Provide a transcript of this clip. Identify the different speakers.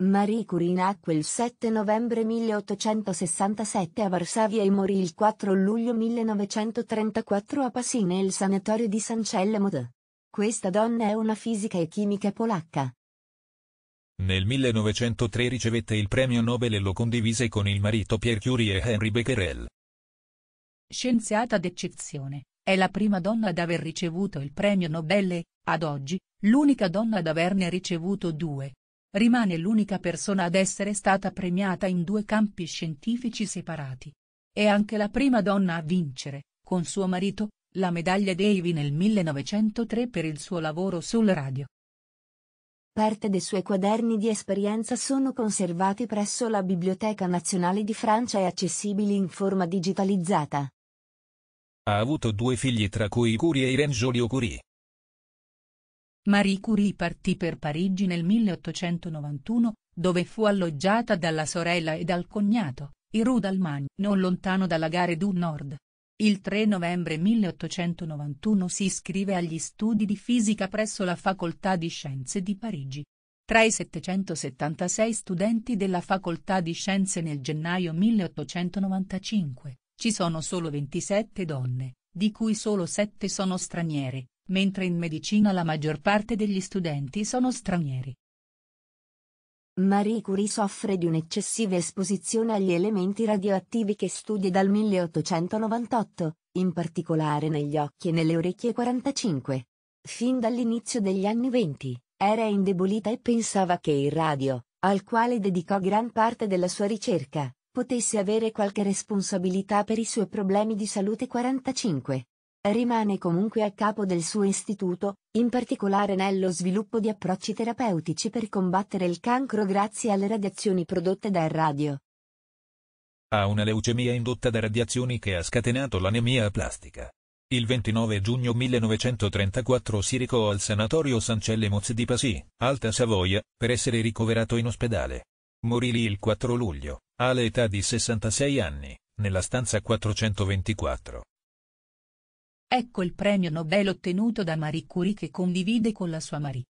Speaker 1: Marie Curie nacque il 7 novembre 1867 a Varsavia e morì il 4 luglio 1934 a Passy nel sanatorio di San Cellemod. Questa donna è una fisica e chimica polacca.
Speaker 2: Nel 1903 ricevette il premio Nobel e lo condivise con il marito Pierre Curie e Henri Becquerel.
Speaker 3: Scienziata d'eccezione, è la prima donna ad aver ricevuto il premio Nobel e, ad oggi, l'unica donna ad averne ricevuto due. Rimane l'unica persona ad essere stata premiata in due campi scientifici separati. È anche la prima donna a vincere, con suo marito, la medaglia Davy
Speaker 1: nel 1903 per il suo lavoro sul radio. Parte dei suoi quaderni di esperienza sono conservati presso la Biblioteca Nazionale di Francia e accessibili in forma digitalizzata.
Speaker 2: Ha avuto due figli tra cui Curie e Irene Joliot Curie.
Speaker 3: Marie Curie partì per Parigi nel 1891, dove fu alloggiata dalla sorella e dal cognato, i Rudalman, non lontano dalla Gare du Nord. Il 3 novembre 1891 si iscrive agli studi di fisica presso la Facoltà di Scienze di Parigi. Tra i 776 studenti della Facoltà di Scienze nel gennaio 1895, ci sono solo 27 donne, di cui solo 7 sono straniere, mentre in medicina la maggior parte degli studenti sono stranieri.
Speaker 1: Marie Curie soffre di un'eccessiva esposizione agli elementi radioattivi che studia dal 1898, in particolare negli occhi e nelle orecchie 45. Fin dall'inizio degli anni 20, era indebolita e pensava che il radio, al quale dedicò gran parte della sua ricerca, potesse avere qualche responsabilità per i suoi problemi di salute 45. Rimane comunque a capo del suo istituto, in particolare nello sviluppo di approcci terapeutici per combattere il cancro grazie alle radiazioni prodotte dal radio.
Speaker 2: Ha una leucemia indotta da radiazioni che ha scatenato l'anemia plastica. Il 29 giugno 1934 si recò al sanatorio San Cellemoz di Passy, Alta Savoia, per essere ricoverato in ospedale. Morì lì il 4 luglio, all'età di 66 anni, nella stanza 424,
Speaker 3: Ecco il premio Nobel ottenuto da Marie Curie che condivide con la sua Marie.